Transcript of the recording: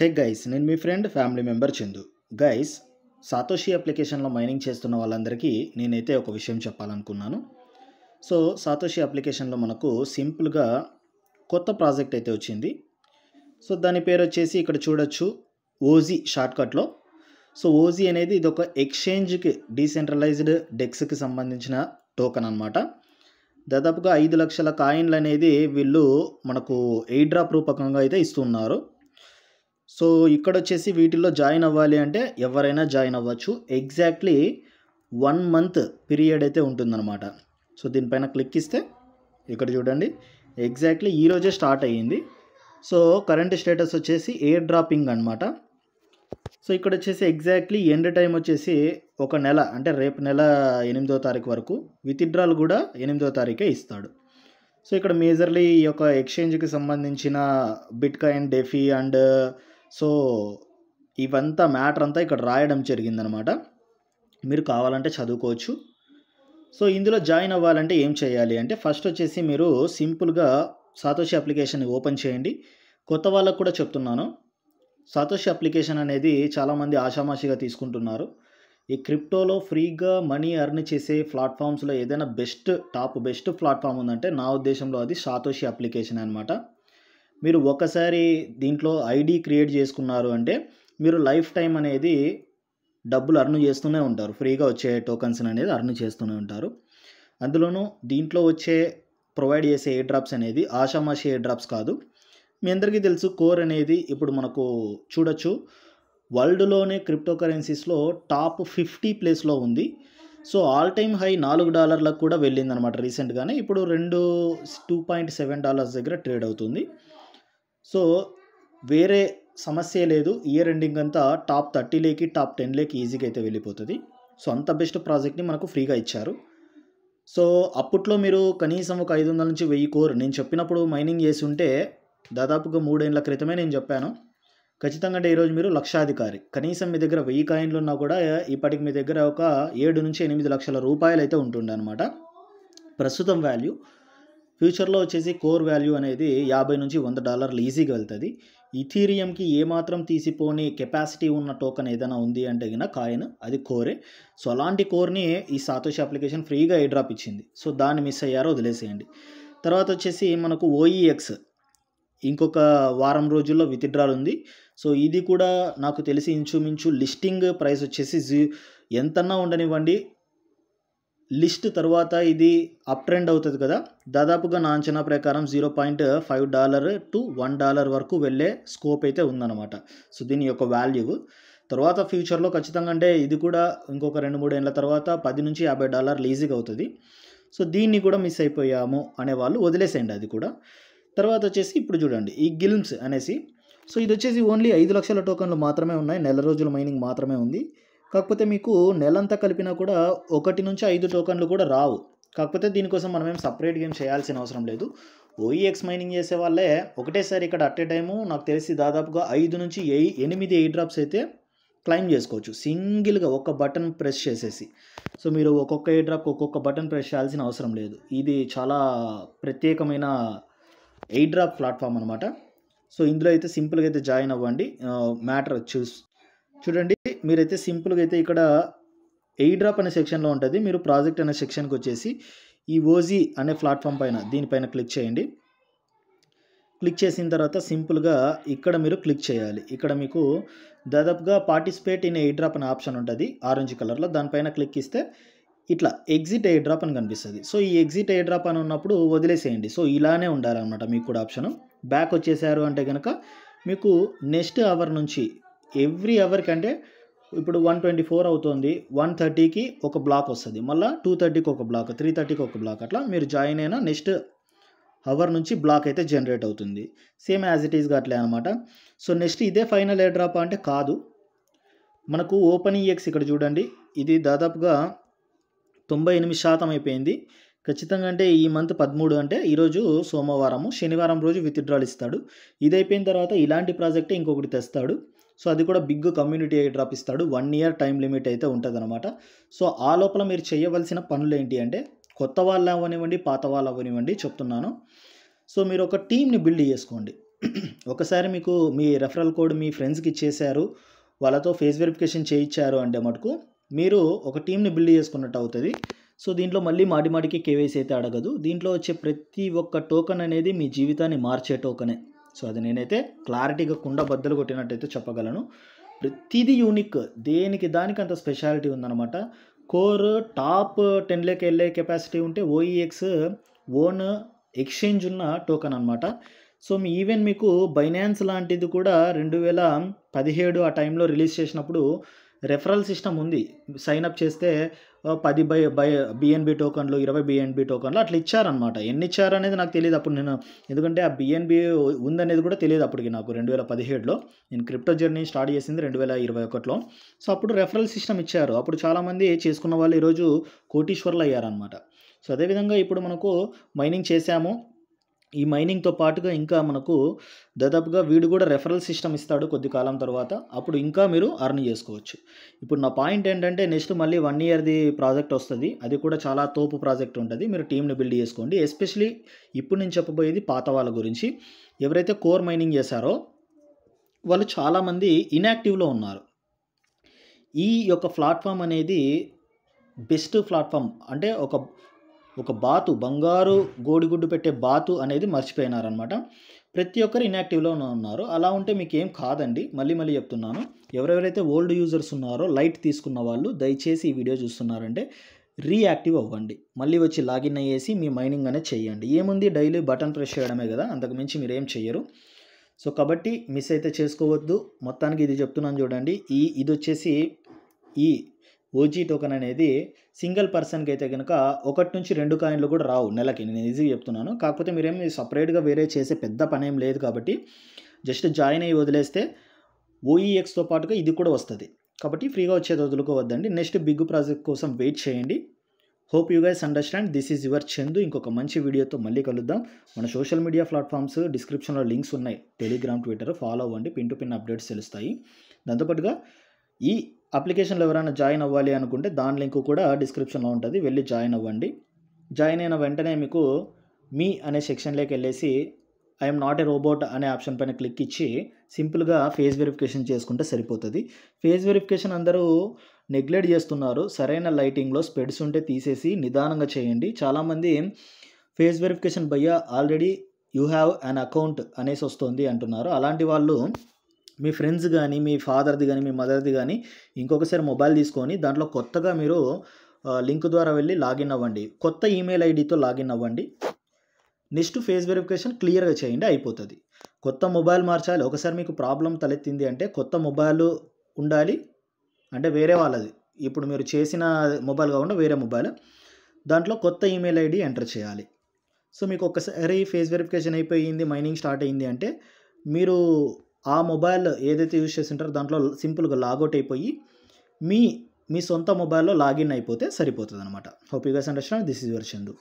హే guys నేను మీ friend family member Chandu guys Satoshi అప్లికేషన్లో మైనింగ్ చేస్తున్న వాళ్ళందరికీ నేనైతే ఒక విషయం చెప్పాలనుకున్నాను సో సాతోషి అప్లికేషన్లో మనకు సింపుల్గా కొత్త ప్రాజెక్ట్ అయితే వచ్చింది సో దాని పేరు వచ్చేసి ఇక్కడ చూడొచ్చు ఓజీ షార్ట్కట్లో సో ఓజీ అనేది ఇది ఒక ఎక్స్చేంజ్కి డీసెంట్రలైజ్డ్ డెక్స్కి సంబంధించిన టోకన్ అనమాట దాదాపుగా ఐదు లక్షల కాయిన్లు అనేది వీళ్ళు మనకు ఎయిడ్రాప్ రూపకంగా అయితే ఇస్తున్నారు సో ఇక్కడ వచ్చేసి వీటిల్లో జాయిన్ అవ్వాలి అంటే ఎవరైనా జాయిన్ అవ్వచ్చు ఎగ్జాక్ట్లీ వన్ మంత్ పీరియడ్ అయితే ఉంటుందన్నమాట సో దీనిపైన క్లిక్ ఇస్తే ఇక్కడ చూడండి ఎగ్జాక్ట్లీ ఈరోజే స్టార్ట్ అయ్యింది సో కరెంట్ స్టేటస్ వచ్చేసి ఎయిర్ డ్రాపింగ్ అనమాట సో ఇక్కడ వచ్చేసి ఎగ్జాక్ట్లీ ఎండ్ టైం వచ్చేసి ఒక నెల అంటే రేపు నెల ఎనిమిదో తారీఖు వరకు విత్డ్రాల్ కూడా ఎనిమిదో తారీఖే ఇస్తాడు సో ఇక్కడ మేజర్లీ ఈ యొక్క ఎక్స్చేంజ్కి సంబంధించిన బిట్కాయిన్ డెఫీ అండ్ సో ఇవంతా మ్యాటర్ అంతా ఇక్కడ రాయడం జరిగిందనమాట మీరు కావాలంటే చదువుకోవచ్చు సో ఇందులో జాయిన్ అవ్వాలంటే ఏం చేయాలి అంటే ఫస్ట్ వచ్చేసి మీరు సింపుల్గా సాతోషి అప్లికేషన్ ఓపెన్ చేయండి కొత్త వాళ్ళకు కూడా చెప్తున్నాను సాతోషి అప్లికేషన్ అనేది చాలామంది ఆషామాషిగా తీసుకుంటున్నారు ఈ క్రిప్టోలో ఫ్రీగా మనీ అర్న్ చేసే ప్లాట్ఫామ్స్లో ఏదైనా బెస్ట్ టాప్ బెస్ట్ ప్లాట్ఫామ్ ఉందంటే నా ఉద్దేశంలో అది సాతోషి అప్లికేషన్ అనమాట మీరు ఒకసారి దీంట్లో ఐడి క్రియేట్ చేసుకున్నారు అంటే మీరు లైఫ్ టైం అనేది డబ్బులు అర్న్ చేస్తూనే ఉంటారు ఫ్రీగా వచ్చే టోకన్స్ అనేది అర్న్ చేస్తూనే ఉంటారు అందులోనూ దీంట్లో వచ్చే ప్రొవైడ్ చేసే ఏ డ్రాప్స్ అనేది ఆషామాషి ఏ డ్రాప్స్ కాదు మీ అందరికీ తెలుసు కోర్ అనేది ఇప్పుడు మనకు చూడొచ్చు వరల్డ్లోనే క్రిప్టో కరెన్సీస్లో టాప్ ఫిఫ్టీ ప్లేస్లో ఉంది సో ఆల్ టైమ్ హై నాలుగు డాలర్లకు కూడా వెళ్ళిందనమాట రీసెంట్గానే ఇప్పుడు రెండు టూ పాయింట్ సెవెన్ డాలర్స్ దగ్గర ట్రేడ్ అవుతుంది సో వేరే సమస్య లేదు ఇయర్ ఎండింగ్ అంతా టాప్ లేకి టాప్ లేకి ఈజీగా అయితే వెళ్ళిపోతుంది సో అంత బెస్ట్ ప్రాజెక్ట్ని మనకు ఫ్రీగా ఇచ్చారు సో అప్పట్లో మీరు కనీసం ఒక ఐదు వందల నుంచి వెయ్యి కోర్ నేను చెప్పినప్పుడు మైనింగ్ చేసి ఉంటే దాదాపుగా మూడేళ్ల క్రితమే నేను చెప్పాను ఖచ్చితంగా అంటే ఈరోజు మీరు లక్షాధికారి కనీసం మీ దగ్గర వెయ్యి కాయిన్లు ఉన్నా కూడా ఇప్పటికి మీ దగ్గర ఒక ఏడు నుంచి ఎనిమిది లక్షల రూపాయలు అయితే ఉంటుండే అనమాట ప్రస్తుతం వాల్యూ ఫ్యూచర్లో వచ్చేసి కోర్ వాల్యూ అనేది యాభై నుంచి వంద డాలర్లు ఈజీగా వెళ్తుంది ఇథీరియంకి ఏమాత్రం తీసిపోని కెపాసిటీ ఉన్న టోకన్ ఏదైనా ఉంది అంటే గిన కాయిన్ అది కోరే సో అలాంటి కోర్ని ఈ సాతోషి అప్లికేషన్ ఫ్రీగా డ్రాప్ ఇచ్చింది సో దాన్ని మిస్ అయ్యారో వదిలేసేయండి తర్వాత వచ్చేసి మనకు ఓఈఎక్స్ ఇంకొక వారం రోజుల్లో విత్డ్రాల్ ఉంది సో ఇది కూడా నాకు తెలిసి ఇంచుమించు లిస్టింగ్ ప్రైస్ వచ్చేసి జీ ఎంతన్నా ఉండనివ్వండి లిస్ట్ తర్వాత ఇది అప్ ట్రెండ్ అవుతుంది కదా దాదాపుగా నా అంచనా ప్రకారం zero point five dollar to one dollar వరకు వెళ్ళే స్కోప్ అయితే ఉందన్నమాట సో దీని యొక్క వాల్యూ తర్వాత ఫ్యూచర్లో ఖచ్చితంగా అంటే ఇది కూడా ఇంకొక రెండు మూడు ఏళ్ళ తర్వాత పది నుంచి యాభై డాలర్ లీజీగా అవుతుంది సో దీన్ని కూడా మిస్ అయిపోయాము అనే వాళ్ళు వదిలేసేయండి అది కూడా తర్వాత వచ్చేసి ఇప్పుడు చూడండి ఈ గిల్మ్స్ అనేసి సో ఇది వచ్చేసి ఓన్లీ ఐదు లక్షల టోకన్లు మాత్రమే ఉన్నాయి నెల రోజుల మైనింగ్ మాత్రమే ఉంది కాకపోతే మీకు నెలంతా కలిపినా కూడా ఒకటి నుంచి ఐదు టోకన్లు కూడా రావు కాకపోతే దీనికోసం మనం ఏం సపరేట్ గేమ్ చేయాల్సిన అవసరం లేదు ఓఈఎక్స్ మైనింగ్ చేసే వాళ్ళే ఒకటేసారి ఇక్కడ అట్ ఏ టైము నాకు తెలిసి దాదాపుగా ఐదు నుంచి ఎయి ఎనిమిది ఎయి డ్రాప్స్ అయితే క్లైమ్ చేసుకోవచ్చు సింగిల్గా ఒక బటన్ ప్రెస్ చేసేసి సో మీరు ఒక్కొక్క ఎయి డ్రాప్కి ఒక్కొక్క బటన్ ప్రెస్ చేయాల్సిన అవసరం లేదు ఇది చాలా ప్రత్యేకమైన ఎయి డ్రాప్ ప్లాట్ఫామ్ అనమాట సో ఇందులో అయితే సింపుల్గా అయితే జాయిన్ అవ్వండి మ్యాటర్ చూస్ చూడండి మీరైతే సింపుల్గా అయితే ఇక్కడ డ్రాప్ అనే సెక్షన్లో ఉంటుంది మీరు ప్రాజెక్ట్ అనే సెక్షన్కి వచ్చేసి ఈ ఓజీ అనే ప్లాట్ఫామ్ పైన దీనిపైన క్లిక్ చేయండి క్లిక్ చేసిన తర్వాత సింపుల్గా ఇక్కడ మీరు క్లిక్ చేయాలి ఇక్కడ మీకు దాదాపుగా పార్టిసిపేట్ ఇన్ డ్రాప్ అనే ఆప్షన్ ఉంటుంది ఆరెంజ్ కలర్లో దానిపైన క్లిక్ ఇస్తే ఇట్లా ఎగ్జిట్ డ్రాప్ అని కనిపిస్తుంది సో ఈ ఎగ్జిట్ డ్రాప్ అని ఉన్నప్పుడు వదిలేసేయండి సో ఇలానే ఉండాలన్నమాట మీకు కూడా ఆప్షను బ్యాక్ వచ్చేసారు అంటే కనుక మీకు నెక్స్ట్ అవర్ నుంచి ఎవ్రీ అవర్కి అంటే ఇప్పుడు వన్ ట్వంటీ ఫోర్ అవుతుంది వన్ థర్టీకి ఒక బ్లాక్ వస్తుంది మళ్ళీ టూ థర్టీకి ఒక బ్లాక్ త్రీ థర్టీకి ఒక బ్లాక్ అట్లా మీరు జాయిన్ అయినా నెక్స్ట్ అవర్ నుంచి బ్లాక్ అయితే జనరేట్ అవుతుంది సేమ్ యాజ్ ఇట్ ఈస్గా అట్లే అనమాట సో నెక్స్ట్ ఇదే ఫైనల్ డ్రాప్ అంటే కాదు మనకు ఓపెన్ ఈఎక్స్ ఇక్కడ చూడండి ఇది దాదాపుగా తొంభై ఎనిమిది శాతం అయిపోయింది ఖచ్చితంగా అంటే ఈ మంత్ పదమూడు అంటే ఈరోజు సోమవారము శనివారం రోజు విత్డ్రాల్ ఇస్తాడు ఇది అయిపోయిన తర్వాత ఇలాంటి ప్రాజెక్టే ఇంకొకటి తెస్తాడు సో అది కూడా బిగ్ కమ్యూనిటీ డ్రాప్ ఇస్తాడు వన్ ఇయర్ టైం లిమిట్ అయితే ఉంటుందన్నమాట సో ఆ లోపల మీరు చేయవలసిన పనులు ఏంటి అంటే కొత్త వాళ్ళు అవ్వనివ్వండి పాత వాళ్ళు అవ్వనివ్వండి చెప్తున్నాను సో మీరు ఒక టీమ్ని బిల్డ్ చేసుకోండి ఒకసారి మీకు మీ రెఫరల్ కోడ్ మీ ఫ్రెండ్స్కి ఇచ్చేశారు వాళ్ళతో ఫేస్ వెరిఫికేషన్ చేయించారు అంటే మటుకు మీరు ఒక టీంని బిల్డ్ చేసుకున్నట్టు అవుతుంది సో దీంట్లో మళ్ళీ మాడి మాడికి కేవైసీ అయితే అడగదు దీంట్లో వచ్చే ప్రతి ఒక్క టోకెన్ అనేది మీ జీవితాన్ని మార్చే టోకనే సో అది నేనైతే క్లారిటీగా కుండ బద్దలు కొట్టినట్టయితే చెప్పగలను ప్రతిదీ యూనిక్ దేనికి దానికి అంత స్పెషాలిటీ ఉందన్నమాట కోర్ టాప్ టెన్లోకి వెళ్ళే కెపాసిటీ ఉంటే ఓఈఎక్స్ ఓన్ ఎక్స్చేంజ్ ఉన్న టోకన్ అనమాట సో మీ ఈవెన్ మీకు బైనాన్స్ లాంటిది కూడా రెండు వేల పదిహేడు ఆ టైంలో రిలీజ్ చేసినప్పుడు రెఫరల్ సిస్టమ్ ఉంది సైన్ అప్ చేస్తే పది బై బై బిఎన్బి టోకన్లు ఇరవై బిఎన్బి టోకన్లు అట్లా ఇచ్చారనమాట ఎన్ని ఇచ్చారనేది నాకు తెలియదు అప్పుడు నేను ఎందుకంటే ఆ బిఎన్బి ఉందనేది కూడా తెలియదు అప్పటికి నాకు రెండు వేల పదిహేడులో నేను క్రిప్టో జర్నీ స్టార్ట్ చేసింది రెండు వేల ఇరవై ఒకటిలో సో అప్పుడు రెఫరల్ సిస్టమ్ ఇచ్చారు అప్పుడు చాలామంది చేసుకున్న వాళ్ళు ఈరోజు కోటీశ్వర్లు అయ్యారనమాట సో అదేవిధంగా ఇప్పుడు మనకు మైనింగ్ చేశాము ఈ మైనింగ్తో పాటుగా ఇంకా మనకు దాదాపుగా వీడు కూడా రెఫరల్ సిస్టమ్ ఇస్తాడు కొద్ది కాలం తర్వాత అప్పుడు ఇంకా మీరు అర్న్ చేసుకోవచ్చు ఇప్పుడు నా పాయింట్ ఏంటంటే నెక్స్ట్ మళ్ళీ వన్ ఇయర్ది ప్రాజెక్ట్ వస్తుంది అది కూడా చాలా తోపు ప్రాజెక్ట్ ఉంటుంది మీరు టీంని బిల్డ్ చేసుకోండి ఎస్పెషలీ ఇప్పుడు నేను చెప్పబోయేది పాత వాళ్ళ గురించి ఎవరైతే కోర్ మైనింగ్ చేశారో వాళ్ళు చాలామంది ఇన్యాక్టివ్లో ఉన్నారు ఈ యొక్క ప్లాట్ఫామ్ అనేది బెస్ట్ ప్లాట్ఫామ్ అంటే ఒక ఒక బాతు బంగారు గోడిగుడ్డు పెట్టే బాతు అనేది మర్చిపోయినారనమాట ప్రతి ఒక్కరు ఇన్యాక్టివ్లో ఉన్నారు అలా ఉంటే మీకు ఏం కాదండి మళ్ళీ మళ్ళీ చెప్తున్నాను ఎవరెవరైతే ఓల్డ్ యూజర్స్ ఉన్నారో లైట్ తీసుకున్న వాళ్ళు దయచేసి ఈ వీడియో చూస్తున్నారంటే రీయాక్టివ్ అవ్వండి మళ్ళీ వచ్చి లాగిన్ అయ్యేసి మీ మైనింగ్ అనేది చేయండి ఏముంది డైలీ బటన్ ప్రెస్ చేయడమే కదా అంతకుమించి మీరు ఏం చేయరు సో కాబట్టి మిస్ అయితే చేసుకోవద్దు మొత్తానికి ఇది చెప్తున్నాను చూడండి ఈ ఇది వచ్చేసి ఈ ఓజీ టోకెన్ అనేది సింగిల్ పర్సన్కి అయితే కనుక ఒకటి నుంచి రెండు కాయిన్లు కూడా రావు నెలకి నేను ఈజీ చెప్తున్నాను కాకపోతే మీరేమి సపరేట్గా వేరే చేసే పెద్ద పని ఏం లేదు కాబట్టి జస్ట్ జాయిన్ అయ్యి వదిలేస్తే ఓఈఎక్స్తో e పాటుగా ఇది కూడా వస్తుంది కాబట్టి ఫ్రీగా వచ్చేది వదులుకోవద్దండి నెక్స్ట్ బిగ్ ప్రాజెక్ట్ కోసం వెయిట్ చేయండి hope you guys understand this is your Chandu ఇంకొక మంచి వీడియోతో మళ్ళీ కలుద్దాం మన సోషల్ మీడియా ప్లాట్ఫామ్స్ డిస్క్రిప్షన్లో లింక్స్ ఉన్నాయి టెలిగ్రామ్ ట్విట్టర్ ఫాలో అవ్వండి పిన్ టు పిన్ అప్డేట్స్ తెలుస్తాయి దాంతోపాటుగా ఈ అప్లికేషన్లో ఎవరైనా జాయిన్ అవ్వాలి అనుకుంటే దాని లింక్ కూడా డిస్క్రిప్షన్లో ఉంటుంది వెళ్ళి జాయిన్ అవ్వండి జాయిన్ అయిన వెంటనే మీకు మీ అనే సెక్షన్లోకి వెళ్ళేసి ఐఎమ్ నాట్ ఏ రోబోట్ అనే ఆప్షన్ పైన క్లిక్ ఇచ్చి సింపుల్గా ఫేస్ వెరిఫికేషన్ చేసుకుంటే సరిపోతుంది ఫేస్ వెరిఫికేషన్ అందరూ నెగ్లెక్ట్ చేస్తున్నారు సరైన లైటింగ్లో స్పెడ్స్ ఉంటే తీసేసి నిదానంగా చేయండి చాలామంది ఫేస్ వెరిఫికేషన్ భయ్య already you have an account అనేసి వస్తుంది అంటున్నారు అలాంటి వాళ్ళు మీ ఫ్రెండ్స్ కానీ మీ ఫాదర్ది కానీ మీ మదర్ది కానీ ఇంకొకసారి మొబైల్ తీసుకొని దాంట్లో కొత్తగా మీరు లింక్ ద్వారా వెళ్ళి లాగిన్ అవ్వండి కొత్త ఈమెయిల్ ఐడితో లాగిన్ అవ్వండి నెక్స్ట్ ఫేస్ వెరిఫికేషన్ క్లియర్గా చేయండి అయిపోతుంది కొత్త మొబైల్ మార్చాలి ఒకసారి మీకు ప్రాబ్లం తలెత్తింది అంటే కొత్త మొబైల్ ఉండాలి అంటే వేరే వాళ్ళది ఇప్పుడు మీరు చేసిన మొబైల్ కాకుండా వేరే మొబైల్ దాంట్లో కొత్త ఈమెయిల్ ఐడి ఎంటర్ చేయాలి సో మీకు ఒకసారి ఫేస్ వెరిఫికేషన్ అయిపోయింది మైనింగ్ స్టార్ట్ అయింది అంటే మీరు ఆ మొబైల్ ఏదైతే యూజ్ ఉంటారో దాంట్లో సింపుల్గా లాగౌట్ అయిపోయి మీ మీ సొంత మొబైల్లో లాగిన్ అయిపోతే సరిపోతుంది అనమాట hope you guys understand this is your Chandu